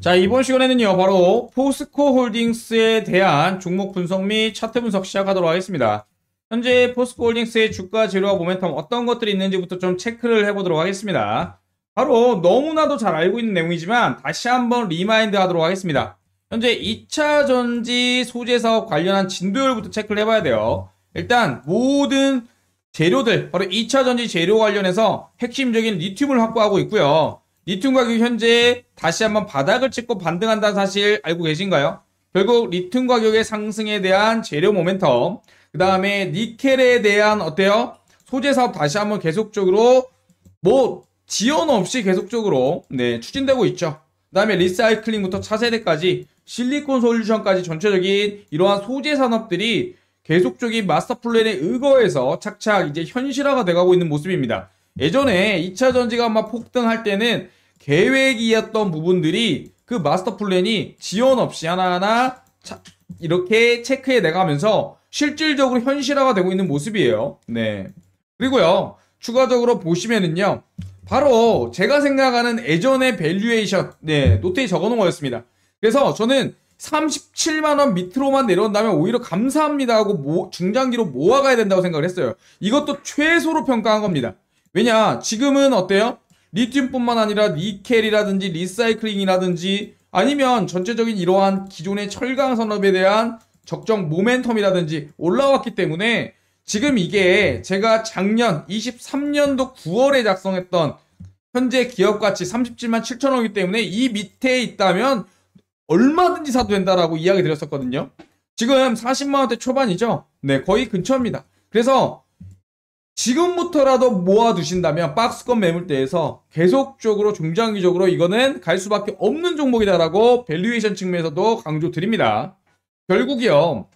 자 이번 시간에는요 바로 포스코 홀딩스에 대한 종목 분석 및 차트 분석 시작하도록 하겠습니다. 현재 포스코 홀딩스의 주가 재료와 모멘텀 어떤 것들이 있는지부터 좀 체크를 해보도록 하겠습니다. 바로 너무나도 잘 알고 있는 내용이지만 다시 한번 리마인드 하도록 하겠습니다. 현재 2차 전지 소재 사업 관련한 진도율부터 체크를 해봐야 돼요. 일단 모든 재료들, 바로 2차 전지 재료 관련해서 핵심적인 리튬을 확보하고 있고요. 리튬 가격 그 현재 다시 한번 바닥을 찍고 반등한다는 사실 알고 계신가요? 결국 리튬 가격의 상승에 대한 재료 모멘텀, 그 다음에 니켈에 대한 어때요? 소재 사업 다시 한번 계속적으로 뭐 지연 없이 계속적으로 네, 추진되고 있죠. 그 다음에 리사이클링부터 차세대까지 실리콘 솔루션까지 전체적인 이러한 소재 산업들이 계속적인 마스터 플랜에 의거해서 착착 이제 현실화가 돼가고 있는 모습입니다. 예전에 2차 전지가 막 폭등할 때는 계획이었던 부분들이 그 마스터 플랜이 지원 없이 하나하나 차, 이렇게 체크해 내가면서 실질적으로 현실화가 되고 있는 모습이에요. 네. 그리고요. 추가적으로 보시면은요. 바로 제가 생각하는 예전의 밸류에이션 네, 노트에 적어 놓은 거였습니다. 그래서 저는 37만원 밑으로만 내려온다면 오히려 감사합니다 하고 모, 중장기로 모아가야 된다고 생각을 했어요. 이것도 최소로 평가한 겁니다. 왜냐 지금은 어때요? 리튬뿐만 아니라 니켈이라든지 리사이클링이라든지 아니면 전체적인 이러한 기존의 철강 산업에 대한 적정 모멘텀이라든지 올라왔기 때문에 지금 이게 제가 작년 23년도 9월에 작성했던 현재 기업 가치 37만 7천억이기 때문에 이 밑에 있다면 얼마든지 사도 된다라고 이야기 드렸었거든요. 지금 40만 원대 초반이죠. 네, 거의 근처입니다. 그래서 지금부터라도 모아두신다면 박스권 매물대에서 계속적으로 중장기적으로 이거는 갈 수밖에 없는 종목이다라고 밸류에이션 측면에서도 강조드립니다. 결국이요.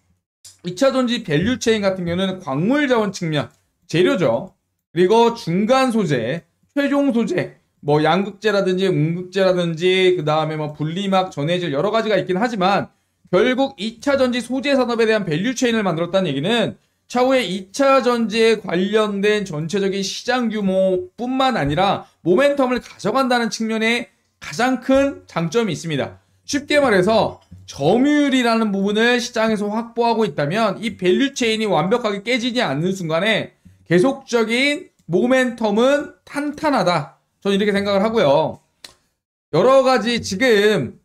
2차 전지 밸류 체인 같은 경우는 광물 자원 측면, 재료죠. 그리고 중간 소재, 최종 소재, 뭐 양극재라든지 음극재라든지 그 다음에 뭐 분리막, 전해질 여러 가지가 있긴 하지만 결국 2차 전지 소재 산업에 대한 밸류 체인을 만들었다는 얘기는 차후에 2차 전지에 관련된 전체적인 시장 규모뿐만 아니라 모멘텀을 가져간다는 측면에 가장 큰 장점이 있습니다. 쉽게 말해서 점유율이라는 부분을 시장에서 확보하고 있다면 이 밸류 체인이 완벽하게 깨지지 않는 순간에 계속적인 모멘텀은 탄탄하다. 저는 이렇게 생각을 하고요. 여러 가지 지금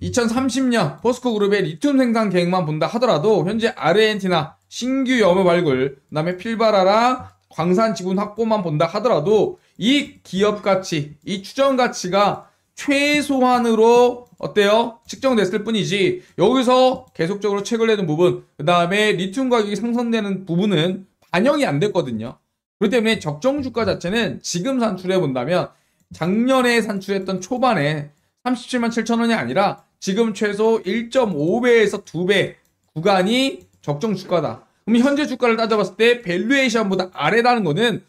2030년 포스코 그룹의 리튬 생산 계획만 본다 하더라도 현재 아르헨티나 신규 여무 발굴, 그다음에 필바라라 광산 지분 확보만 본다 하더라도 이 기업 가치, 이 추정 가치가 최소한으로 어때요? 측정됐을 뿐이지 여기서 계속적으로 책을 내는 부분, 그 다음에 리튬 가격이 상승되는 부분은 반영이 안 됐거든요. 그렇기 때문에 적정 주가 자체는 지금 산출해 본다면 작년에 산출했던 초반에 37만 7천 원이 아니라 지금 최소 1.5배에서 2배 구간이 적정 주가다. 그럼 현재 주가를 따져봤을 때 밸류에이션보다 아래라는 거는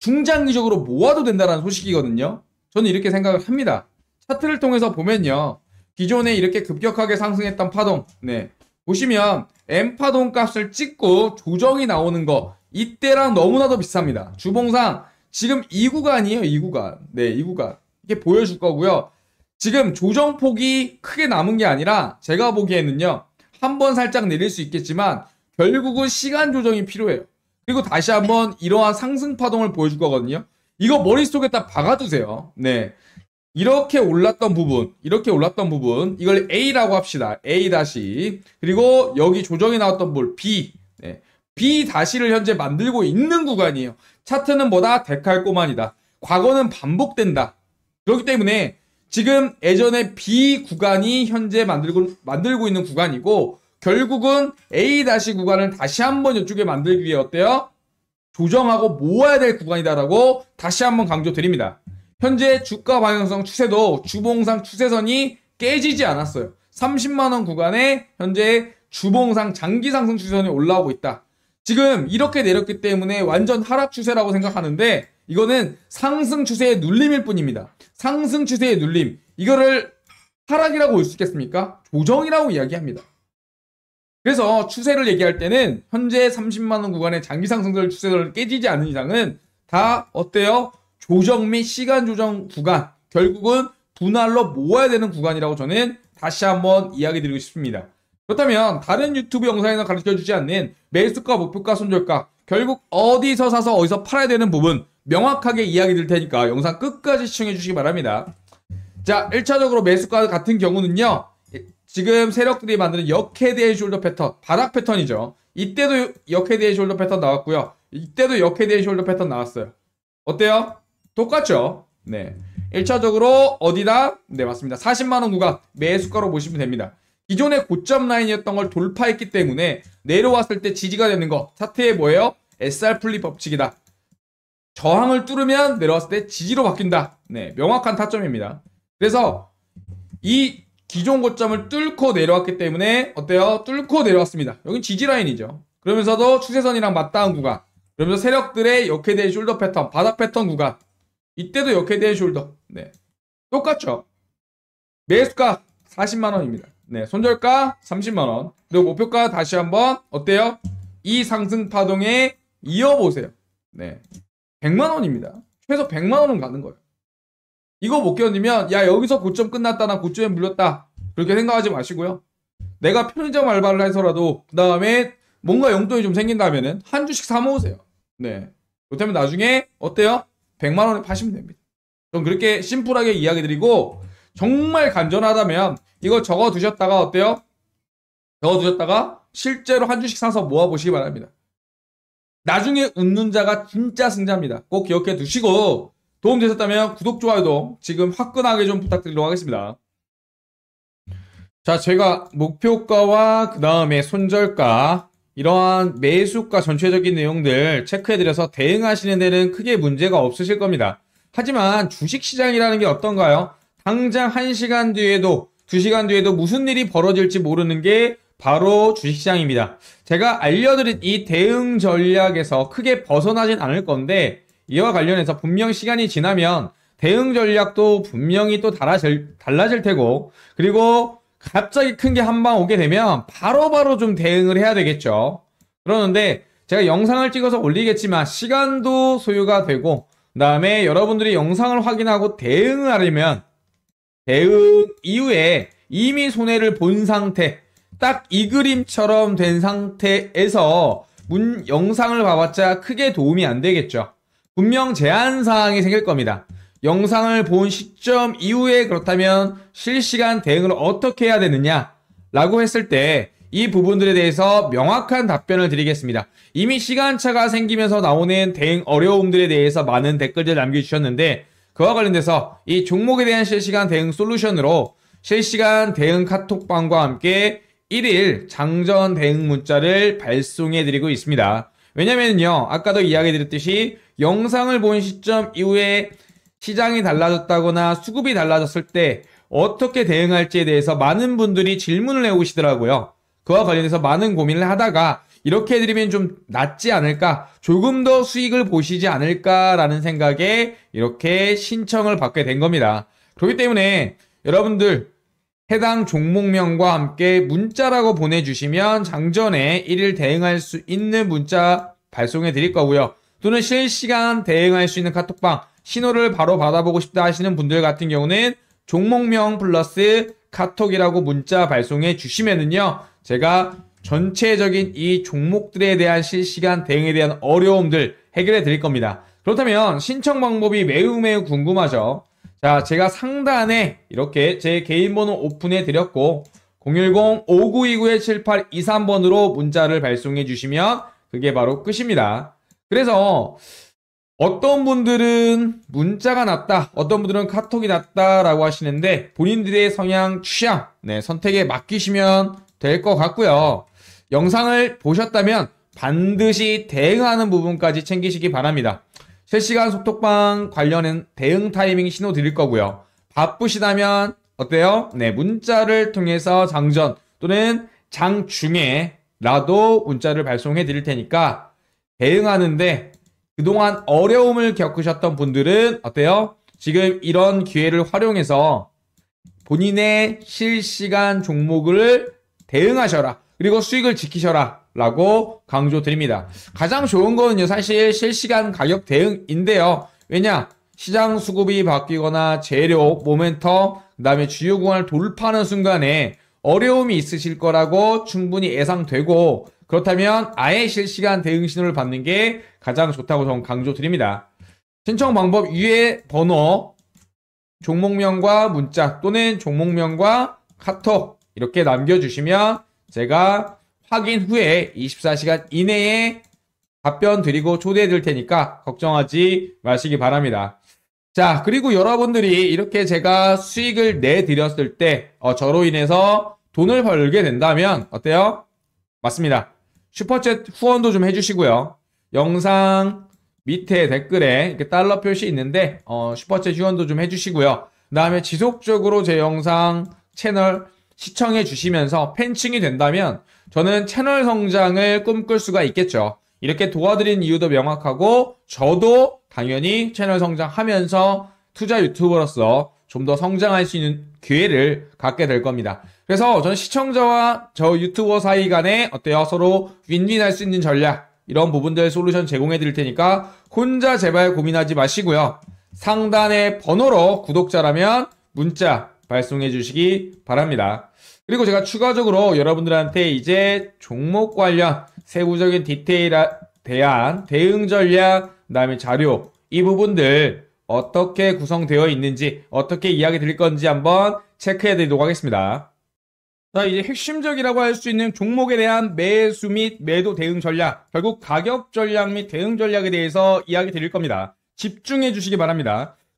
중장기적으로 모아도 된다는 소식이거든요. 저는 이렇게 생각을 합니다. 차트를 통해서 보면요. 기존에 이렇게 급격하게 상승했던 파동, 네. 보시면 M 파동 값을 찍고 조정이 나오는 거 이때랑 너무나도 비슷합니다. 주봉상 지금 이 구간이에요, 이 구간. 네, 이 구간. 이게 보여줄 거고요. 지금 조정폭이 크게 남은 게 아니라 제가 보기에는요. 한번 살짝 내릴 수 있겠지만 결국은 시간 조정이 필요해요. 그리고 다시 한번 이러한 상승 파동을 보여줄 거거든요. 이거 머릿속에 딱 박아두세요. 네. 이렇게 올랐던 부분, 이렇게 올랐던 부분, 이걸 A라고 합시다. A 다시. 그리고 여기 조정이 나왔던 볼 B. 네. B 다시를 현재 만들고 있는 구간이에요. 차트는 뭐다? 데칼 꼬만이다. 과거는 반복된다. 그렇기 때문에 지금 예전에 B 구간이 현재 만들고, 만들고 있는 구간이고 결국은 A 다시 구간을 다시 한번 이쪽에 만들기 위해 어때요? 조정하고 모아야 될 구간이다라고 다시 한번 강조드립니다. 현재 주가 방향성 추세도 주봉상 추세선이 깨지지 않았어요. 30만원 구간에 현재 주봉상 장기 상승 추세선이 올라오고 있다. 지금 이렇게 내렸기 때문에 완전 하락 추세라고 생각하는데 이거는 상승 추세의 눌림일 뿐입니다. 상승 추세의 눌림 이거를 하락이라고 볼수 있겠습니까? 조정이라고 이야기합니다. 그래서 추세를 얘기할 때는 현재 30만원 구간의 장기 상승들 추세를 깨지지 않는 이상은 다 어때요? 조정 및 시간 조정 구간 결국은 분할로 모아야 되는 구간이라고 저는 다시 한번 이야기 드리고 싶습니다. 그렇다면 다른 유튜브 영상에서 가르쳐주지 않는 매수가, 목표가, 손절가 결국 어디서 사서 어디서 팔아야 되는 부분 명확하게 이야기 드릴 테니까 영상 끝까지 시청해 주시기 바랍니다. 자, 1차적으로 매수가 같은 경우는요. 지금 세력들이 만드는 역헤드의 숄더 패턴, 바닥 패턴이죠. 이때도 역헤드의 숄더 패턴 나왔고요. 이때도 역헤드의 숄더 패턴 나왔어요. 어때요? 똑같죠? 네. 1차적으로 어디다? 네, 맞습니다. 40만원 구간 매수가로 보시면 됩니다. 기존의 고점 라인이었던 걸 돌파했기 때문에 내려왔을 때 지지가 되는 거. 차트에 뭐예요? SR 플립 법칙이다. 저항을 뚫으면 내려왔을 때 지지로 바뀐다. 네, 명확한 타점입니다. 그래서 이 기존 고점을 뚫고 내려왔기 때문에 어때요? 뚫고 내려왔습니다. 여긴 지지 라인이죠. 그러면서도 추세선이랑 맞닿은 구간. 그러면서 세력들의 역회대 숄더 패턴, 바닥 패턴 구간. 이때도 역회대 숄더. 네. 똑같죠. 매수가 40만 원입니다. 네, 손절가 30만 원. 그리고 목표가 다시 한번 어때요? 이 상승 파동에 이어 보세요. 네. 100만 원입니다. 최소 100만 원은 가는 거예요. 이거 못 견디면 야 여기서 고점 끝났다 나 고점에 물렸다 그렇게 생각하지 마시고요. 내가 편의점 알바를 해서라도 그 다음에 뭔가 용돈이 좀 생긴다면은 한 주씩 사 모으세요. 네. 그렇다면 나중에 어때요? 100만 원에 파시면 됩니다. 좀 그렇게 심플하게 이야기 드리고 정말 간절하다면 이거 적어 두셨다가 어때요? 적어 두셨다가 실제로 한 주씩 사서 모아 보시기 바랍니다. 나중에 웃는 자가 진짜 승자입니다. 꼭 기억해 두시고 도움 되셨다면 구독, 좋아요도 지금 화끈하게 좀 부탁드리도록 하겠습니다. 자, 제가 목표가와 그 다음에 손절가 이러한 매수가 전체적인 내용들 체크해드려서 대응하시는 데는 크게 문제가 없으실 겁니다. 하지만 주식시장이라는 게 어떤가요? 당장 1시간 뒤에도 2시간 뒤에도 무슨 일이 벌어질지 모르는 게 바로 주식시장입니다. 제가 알려드린 이 대응 전략에서 크게 벗어나진 않을 건데 이와 관련해서 분명 시간이 지나면 대응 전략도 분명히 또 달라질, 달라질 테고 그리고 갑자기 큰 게 한 방 오게 되면 바로바로 바로 좀 대응을 해야 되겠죠. 그러는데 제가 영상을 찍어서 올리겠지만 시간도 소요가 되고 그 다음에 여러분들이 영상을 확인하고 대응을 하려면 대응 이후에 이미 손해를 본 상태 딱이 그림처럼 된 상태에서 문 영상을 봐봤자 크게 도움이 안 되겠죠. 분명 제한 사항이 생길 겁니다. 영상을 본 시점 이후에 그렇다면 실시간 대응을 어떻게 해야 되느냐 라고 했을 때 이 부분들에 대해서 명확한 답변을 드리겠습니다. 이미 시간차가 생기면서 나오는 대응 어려움들에 대해서 많은 댓글들 남겨주셨는데 그와 관련돼서 이 종목에 대한 실시간 대응 솔루션으로 실시간 대응 카톡방과 함께 1일 장전 대응 문자를 발송해 드리고 있습니다. 왜냐면요, 아까도 이야기 드렸듯이 영상을 본 시점 이후에 시장이 달라졌다거나 수급이 달라졌을 때 어떻게 대응할지에 대해서 많은 분들이 질문을 해오시더라고요. 그와 관련해서 많은 고민을 하다가 이렇게 해드리면 좀 낫지 않을까, 조금 더 수익을 보시지 않을까라는 생각에 이렇게 신청을 받게 된 겁니다. 그렇기 때문에 여러분들 해당 종목명과 함께 문자라고 보내주시면 장전에 1일 대응할 수 있는 문자 발송해 드릴 거고요. 또는 실시간 대응할 수 있는 카톡방 신호를 바로 받아보고 싶다 하시는 분들 같은 경우는 종목명 플러스 카톡이라고 문자 발송해 주시면은요. 제가 전체적인 이 종목들에 대한 실시간 대응에 대한 어려움들 해결해 드릴 겁니다. 그렇다면 신청 방법이 매우 매우 궁금하죠. 자, 제가 상단에 이렇게 제 개인 번호 오픈해 드렸고 010-5929-7823번으로 문자를 발송해 주시면 그게 바로 끝입니다. 그래서 어떤 분들은 문자가 낫다, 어떤 분들은 카톡이 낫다라고 하시는데 본인들의 성향, 취향, 네, 선택에 맡기시면 될 것 같고요. 영상을 보셨다면 반드시 대응하는 부분까지 챙기시기 바랍니다. 실시간 속톡방 관련은 대응 타이밍 신호 드릴 거고요. 바쁘시다면 어때요? 네, 문자를 통해서 장전 또는 장 중에라도 문자를 발송해 드릴 테니까 대응하는데 그동안 어려움을 겪으셨던 분들은 어때요? 지금 이런 기회를 활용해서 본인의 실시간 종목을 대응하셔라. 그리고 수익을 지키셔라 라고 강조드립니다. 가장 좋은 거는요, 사실 실시간 가격 대응인데요. 왜냐? 시장 수급이 바뀌거나 재료, 모멘텀, 그 다음에 주요 구간을 돌파하는 순간에 어려움이 있으실 거라고 충분히 예상되고 그렇다면 아예 실시간 대응 신호를 받는 게 가장 좋다고 저는 강조드립니다. 신청 방법 위에 번호, 종목명과 문자 또는 종목명과 카톡 이렇게 남겨주시면 제가 확인 후에 24시간 이내에 답변 드리고 초대해 드릴 테니까 걱정하지 마시기 바랍니다. 자, 그리고 여러분들이 이렇게 제가 수익을 내드렸을 때 어, 저로 인해서 돈을 벌게 된다면 어때요? 맞습니다. 슈퍼챗 후원도 좀 해주시고요. 영상 밑에 댓글에 이렇게 달러 표시 있는데 어, 슈퍼챗 후원도 좀 해주시고요. 그 다음에 지속적으로 제 영상 채널 시청해 주시면서 팬층이 된다면 저는 채널 성장을 꿈꿀 수가 있겠죠. 이렇게 도와드린 이유도 명확하고 저도 당연히 채널 성장하면서 투자 유튜버로서 좀 더 성장할 수 있는 기회를 갖게 될 겁니다. 그래서 저는 시청자와 저 유튜버 사이 간에 어때요? 서로 윈윈할 수 있는 전략 이런 부분들 솔루션 제공해 드릴 테니까 혼자 제발 고민하지 마시고요. 상단의 번호로 구독자라면 문자 발송해 주시기 바랍니다. 그리고 제가 추가적으로 여러분들한테 이제 종목 관련 세부적인 디테일에 대한 대응 전략, 그 다음에 자료, 이 부분들 어떻게 구성되어 있는지, 어떻게 이야기 드릴 건지 한번 체크해 드리도록 하겠습니다. 자, 이제 핵심적이라고 할 수 있는 종목에 대한 매수 및 매도 대응 전략, 결국 가격 전략 및 대응 전략에 대해서 이야기 드릴 겁니다. 집중해 주시기 바랍니다.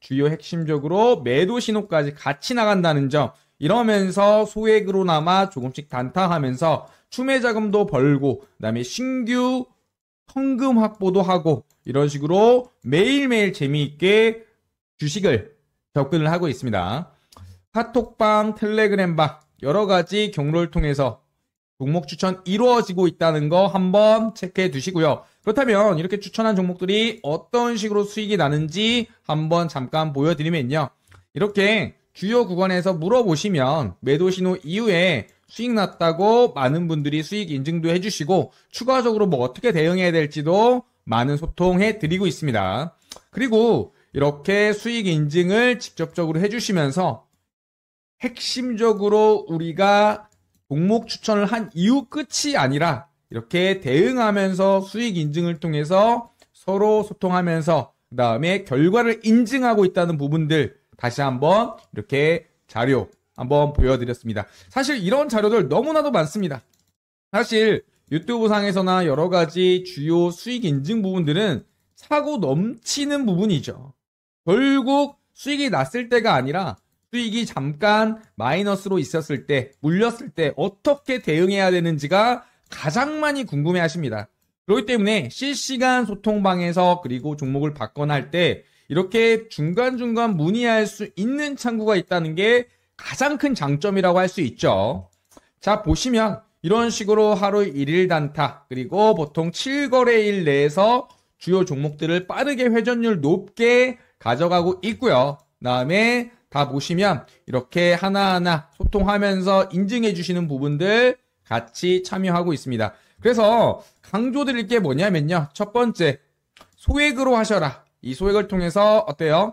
주요 핵심적으로 매도 신호까지 같이 나간다는 점 이러면서 소액으로나마 조금씩 단타하면서 추매 자금도 벌고 그다음에 신규 현금 확보도 하고 이런 식으로 매일매일 재미있게 주식을 접근을 하고 있습니다. 카톡방, 텔레그램방 여러 가지 경로를 통해서 종목 추천 이루어지고 있다는 거 한번 체크해 두시고요. 그렇다면 이렇게 추천한 종목들이 어떤 식으로 수익이 나는지 한번 잠깐 보여드리면요. 이렇게 주요 구간에서 물어보시면 매도 신호 이후에 수익 났다고 많은 분들이 수익 인증도 해주시고 추가적으로 뭐 어떻게 대응해야 될지도 많은 소통해 드리고 있습니다. 그리고 이렇게 수익 인증을 직접적으로 해주시면서 핵심적으로 우리가 종목 추천을 한 이후 끝이 아니라 이렇게 대응하면서 수익 인증을 통해서 서로 소통하면서 그 다음에 결과를 인증하고 있다는 부분들 다시 한번 이렇게 자료 한번 보여드렸습니다. 사실 이런 자료들 너무나도 많습니다. 사실 유튜브 상에서나 여러 가지 주요 수익 인증 부분들은 사고 넘치는 부분이죠. 결국 수익이 났을 때가 아니라 수익이 잠깐 마이너스로 있었을 때, 물렸을 때 어떻게 대응해야 되는지가 가장 많이 궁금해 하십니다. 그렇기 때문에 실시간 소통방에서 그리고 종목을 바꿔나 할때 이렇게 중간중간 문의할 수 있는 창구가 있다는 게 가장 큰 장점이라고 할 수 있죠. 자, 보시면 이런 식으로 하루 1일 단타, 그리고 보통 7거래일 내에서 주요 종목들을 빠르게 회전율 높게 가져가고 있고요. 다음에 다 보시면 이렇게 하나하나 소통하면서 인증해 주시는 부분들 같이 참여하고 있습니다. 그래서 강조드릴 게 뭐냐면요. 첫 번째, 소액으로 하셔라. 이 소액을 통해서 어때요?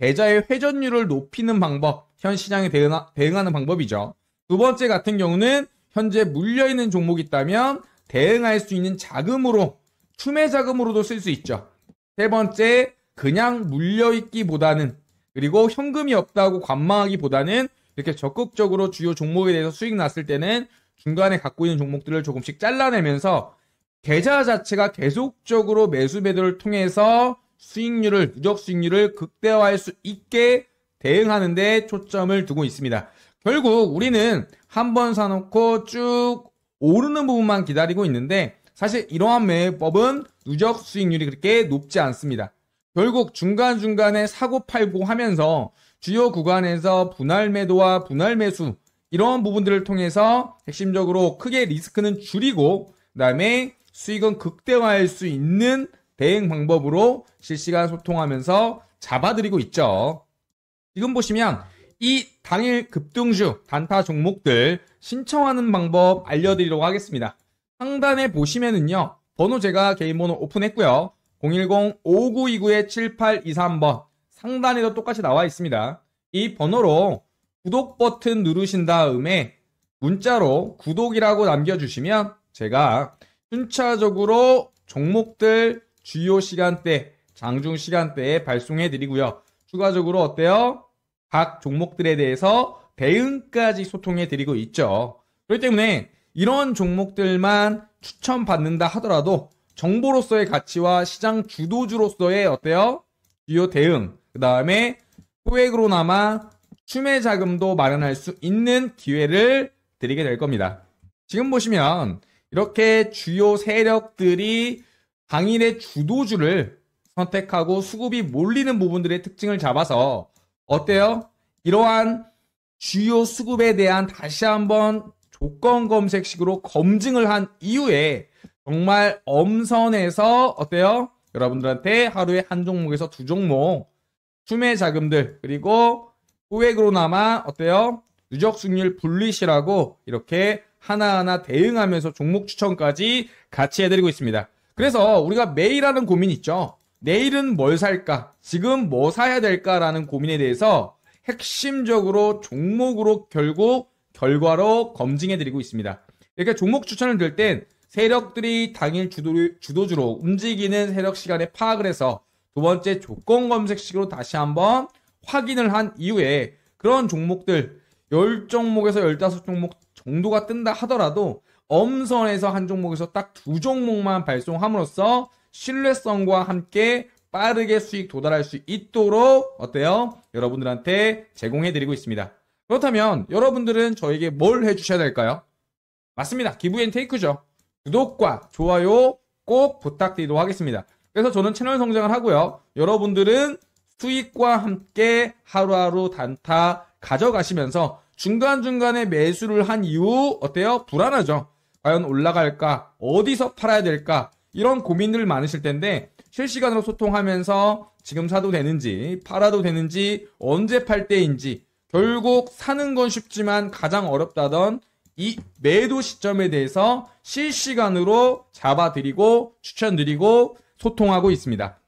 계좌의 회전율을 높이는 방법, 현 시장에 대응하, 대응하는 방법이죠. 두 번째 같은 경우는 현재 물려있는 종목이 있다면 대응할 수 있는 자금으로 투매 자금으로도 쓸 수 있죠. 세 번째, 그냥 물려있기보다는 그리고 현금이 없다고 관망하기보다는 이렇게 적극적으로 주요 종목에 대해서 수익 났을 때는 중간에 갖고 있는 종목들을 조금씩 잘라내면서 계좌 자체가 계속적으로 매수 매도를 통해서 수익률을 누적 수익률을 극대화할 수 있게 대응하는데 초점을 두고 있습니다. 결국 우리는 한 번 사놓고 쭉 오르는 부분만 기다리고 있는데 사실 이러한 매매법은 누적 수익률이 그렇게 높지 않습니다. 결국 중간중간에 사고 팔고 하면서 주요 구간에서 분할 매도와 분할 매수 이런 부분들을 통해서 핵심적으로 크게 리스크는 줄이고 그다음에 수익은 극대화할 수 있는 대응 방법으로 실시간 소통하면서 잡아드리고 있죠. 지금 보시면 이 당일 급등주 단타 종목들 신청하는 방법 알려드리도록 하겠습니다. 상단에 보시면은요. 번호 제가 개인 번호 오픈했고요. 010-5929-7823번 상단에도 똑같이 나와 있습니다. 이 번호로 구독 버튼 누르신 다음에 문자로 구독이라고 남겨주시면 제가 순차적으로 종목들 주요 시간대, 장중 시간대에 발송해 드리고요. 추가적으로 어때요? 각 종목들에 대해서 대응까지 소통해 드리고 있죠. 그렇기 때문에 이런 종목들만 추천받는다 하더라도 정보로서의 가치와 시장 주도주로서의 어때요? 주요 대응, 그 다음에 소액으로나마 추매 자금도 마련할 수 있는 기회를 드리게 될 겁니다. 지금 보시면 이렇게 주요 세력들이 당일의 주도주를 선택하고 수급이 몰리는 부분들의 특징을 잡아서 어때요? 이러한 주요 수급에 대한 다시 한번 조건 검색식으로 검증을 한 이후에 정말 엄선해서 어때요? 여러분들한테 하루에 한 종목에서 두 종목 투매 자금들 그리고 후액으로나마 어때요? 누적 승률 분리시라고 이렇게 하나하나 대응하면서 종목 추천까지 같이 해드리고 있습니다. 그래서 우리가 매일 하는 고민 있죠. 내일은 뭘 살까? 지금 뭐 사야 될까라는 고민에 대해서 핵심적으로 종목으로 결국 결과로 검증해드리고 있습니다. 그러니까 종목 추천을 들 땐 세력들이 당일 주도, 주로 움직이는 세력 시간에 파악을 해서 두 번째 조건 검색식으로 다시 한번 확인을 한 이후에 그런 종목들 10종목에서 15종목 정도가 뜬다 하더라도 엄선에서 한 종목에서 딱 두 종목만 발송함으로써 신뢰성과 함께 빠르게 수익 도달할 수 있도록 어때요? 여러분들한테 제공해 드리고 있습니다. 그렇다면 여러분들은 저에게 뭘 해주셔야 될까요? 맞습니다. 기부앤테이크죠. 구독과 좋아요 꼭 부탁드리도록 하겠습니다. 그래서 저는 채널 성장을 하고요. 여러분들은 수익과 함께 하루하루 단타 가져가시면서 중간중간에 매수를 한 이후 어때요? 불안하죠. 과연 올라갈까? 어디서 팔아야 될까? 이런 고민들 많으실 텐데 실시간으로 소통하면서 지금 사도 되는지 팔아도 되는지 언제 팔 때인지 결국 사는 건 쉽지만 가장 어렵다던 이 매도 시점에 대해서 실시간으로 잡아드리고 추천드리고 소통하고 있습니다.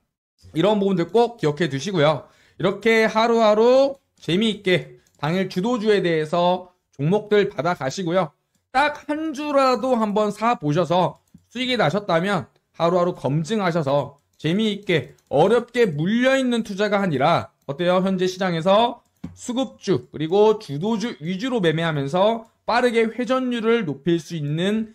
이런 부분들 꼭 기억해 두시고요. 이렇게 하루하루 재미있게 당일 주도주에 대해서 종목들 받아 가시고요. 딱 한 주라도 한번 사 보셔서 수익이 나셨다면 하루하루 검증하셔서 재미있게 어렵게 물려있는 투자가 아니라 어때요? 현재 시장에서 수급주 그리고 주도주 위주로 매매하면서 빠르게 회전율을 높일 수 있는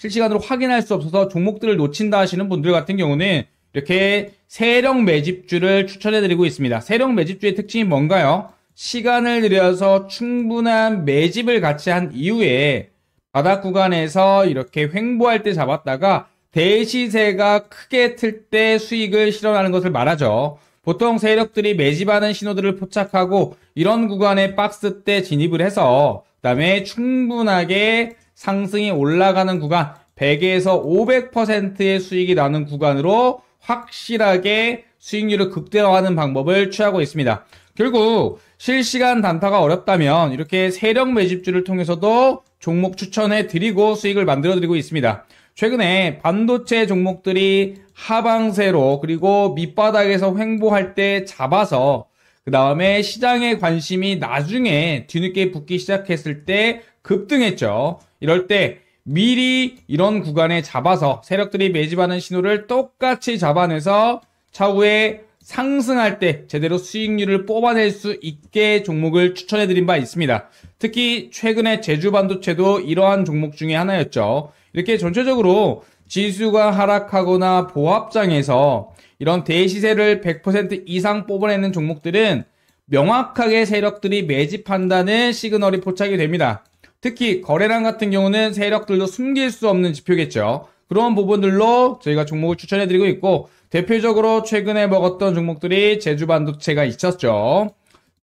실시간으로 확인할 수 없어서 종목들을 놓친다 하시는 분들 같은 경우는 이렇게 세력 매집주를 추천해드리고 있습니다. 세력 매집주의 특징이 뭔가요? 시간을 들여서 충분한 매집을 같이 한 이후에 바닥 구간에서 이렇게 횡보할 때 잡았다가 대시세가 크게 틀 때 수익을 실현하는 것을 말하죠. 보통 세력들이 매집하는 신호들을 포착하고 이런 구간에 박스 때 진입을 해서 그다음에 충분하게 상승이 올라가는 구간 100에서 500%의 수익이 나는 구간으로 확실하게 수익률을 극대화하는 방법을 취하고 있습니다. 결국 실시간 단타가 어렵다면 이렇게 세력 매집주를 통해서도 종목 추천해 드리고 수익을 만들어 드리고 있습니다. 최근에 반도체 종목들이 하방세로 그리고 밑바닥에서 횡보할 때 잡아서 그 다음에 시장의 관심이 나중에 뒤늦게 붙기 시작했을 때 급등했죠. 이럴 때 미리 이런 구간에 잡아서 세력들이 매집하는 신호를 똑같이 잡아내서 차후에 상승할 때 제대로 수익률을 뽑아낼 수 있게 종목을 추천해드린 바 있습니다. 특히 최근에 제주반도체도 이러한 종목 중에 하나였죠. 이렇게 전체적으로 지수가 하락하거나 보합장에서 이런 대시세를 100% 이상 뽑아내는 종목들은 명확하게 세력들이 매집한다는 시그널이 포착이 됩니다. 특히 거래량 같은 경우는 세력들도 숨길 수 없는 지표겠죠. 그런 부분들로 저희가 종목을 추천해드리고 있고 대표적으로 최근에 먹었던 종목들이 제주반도체가 있었죠.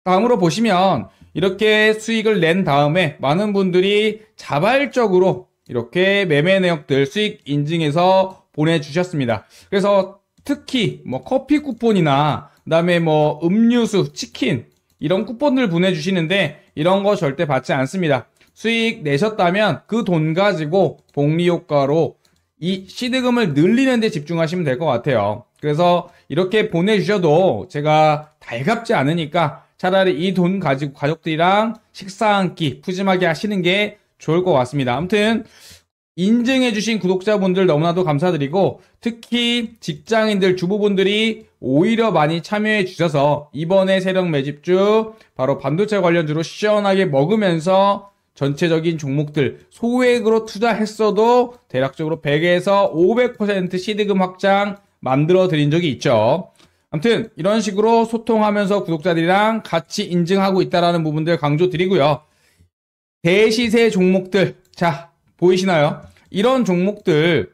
다음으로 보시면 이렇게 수익을 낸 다음에 많은 분들이 자발적으로 이렇게 매매 내역들 수익 인증해서 보내주셨습니다. 그래서 특히 뭐 커피 쿠폰이나 그다음에 뭐 음료수, 치킨 이런 쿠폰들 보내주시는데 이런 거 절대 받지 않습니다. 수익 내셨다면 그 돈 가지고 복리 효과로 이 시드금을 늘리는 데 집중하시면 될 것 같아요. 그래서 이렇게 보내주셔도 제가 달갑지 않으니까 차라리 이 돈 가지고 가족들이랑 식사 한 끼 푸짐하게 하시는 게 좋을 것 같습니다. 아무튼 인증해주신 구독자분들 너무나도 감사드리고 특히 직장인들 주부분들이 오히려 많이 참여해 주셔서 이번에 세력 매집주 바로 반도체 관련주로 시원하게 먹으면서 전체적인 종목들 소액으로 투자했어도 대략적으로 100에서 500% 시드금 확장 만들어 드린 적이 있죠. 아무튼 이런 식으로 소통하면서 구독자들이랑 같이 인증하고 있다라는 부분들 강조 드리고요. 대시세 종목들 자 보이시나요? 이런 종목들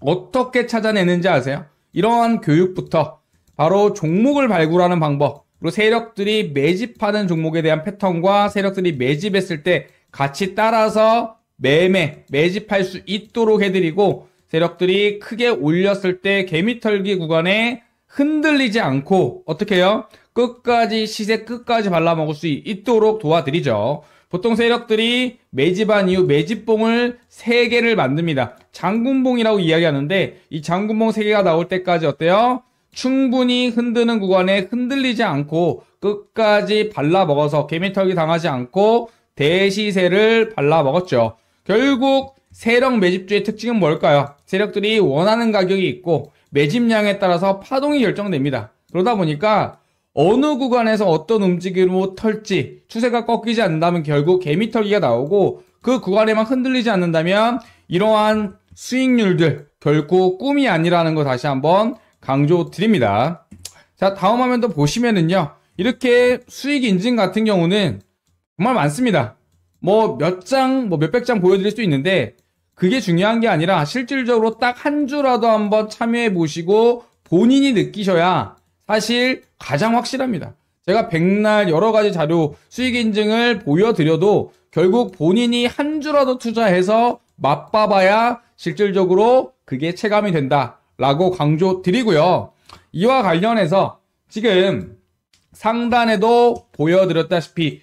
어떻게 찾아내는지 아세요? 이러한 교육부터 바로 종목을 발굴하는 방법 그리고 세력들이 매집하는 종목에 대한 패턴과 세력들이 매집했을 때 같이 따라서 매매, 매집할 수 있도록 해드리고 세력들이 크게 올렸을 때 개미털기 구간에 흔들리지 않고 어떻게 해요? 끝까지 시세 끝까지 발라먹을 수 있도록 도와드리죠. 보통 세력들이 매집한 이후 매집봉을 3개를 만듭니다. 장군봉이라고 이야기하는데 이 장군봉 3개가 나올 때까지 어때요? 충분히 흔드는 구간에 흔들리지 않고 끝까지 발라먹어서 개미털기 당하지 않고 대시세를 발라먹었죠. 결국 세력 매집주의 특징은 뭘까요? 세력들이 원하는 가격이 있고 매집량에 따라서 파동이 결정됩니다. 그러다 보니까 어느 구간에서 어떤 움직임으로 털지 추세가 꺾이지 않는다면 결국 개미털기가 나오고 그 구간에만 흔들리지 않는다면 이러한 수익률들 결코 꿈이 아니라는 거 다시 한번 강조드립니다. 자 다음 화면도 보시면은요 이렇게 수익 인증 같은 경우는 정말 많습니다. 뭐 몇 장, 뭐 몇 백 장 보여드릴 수 있는데 그게 중요한 게 아니라 실질적으로 딱 한 주라도 한번 참여해 보시고 본인이 느끼셔야 사실 가장 확실합니다. 제가 백날 여러 가지 자료 수익 인증을 보여드려도 결국 본인이 한 주라도 투자해서 맛봐봐야 실질적으로 그게 체감이 된다라고 강조 드리고요. 이와 관련해서 지금 상단에도 보여드렸다시피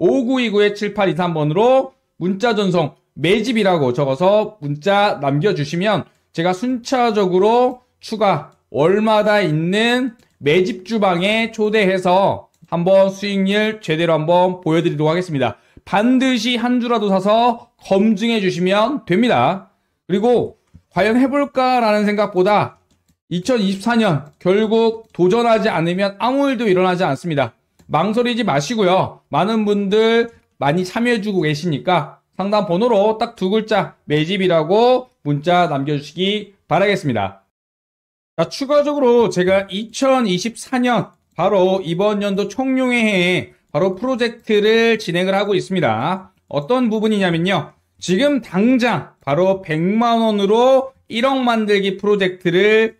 5929-7823번으로 문자 전송 매집이라고 적어서 문자 남겨주시면 제가 순차적으로 추가 월마다 있는 매집 주방에 초대해서 한번 수익률 제대로 한번 보여드리도록 하겠습니다. 반드시 한 주라도 사서 검증해 주시면 됩니다. 그리고 과연 해볼까라는 생각보다 2024년 결국 도전하지 않으면 아무 일도 일어나지 않습니다. 망설이지 마시고요. 네. 많은 분들 많이 참여해주고 계시니까 상담 번호로 딱 두 글자 매집이라고 문자 남겨주시기 바라겠습니다. 자, 추가적으로 제가 2024년 바로 이번 연도 총룡해에 바로 프로젝트를 진행을 하고 있습니다. 어떤 부분이냐면요. 지금 당장 바로 100만원으로 1억 만들기 프로젝트를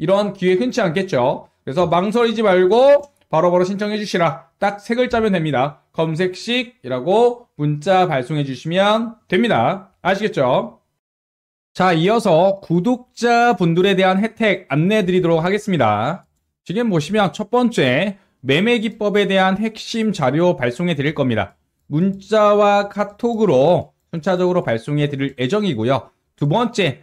이런 기회 흔치 않겠죠. 그래서 망설이지 말고 바로바로 신청해 주시라. 딱세 글자면 됩니다. 검색식이라고 문자 발송해 주시면 됩니다. 아시겠죠? 자, 이어서 구독자 분들에 대한 혜택 안내 해 드리도록 하겠습니다. 지금 보시면 첫 번째 매매 기법에 대한 핵심 자료 발송해 드릴 겁니다. 문자와 카톡으로 순차적으로 발송해 드릴 예정이고요. 두 번째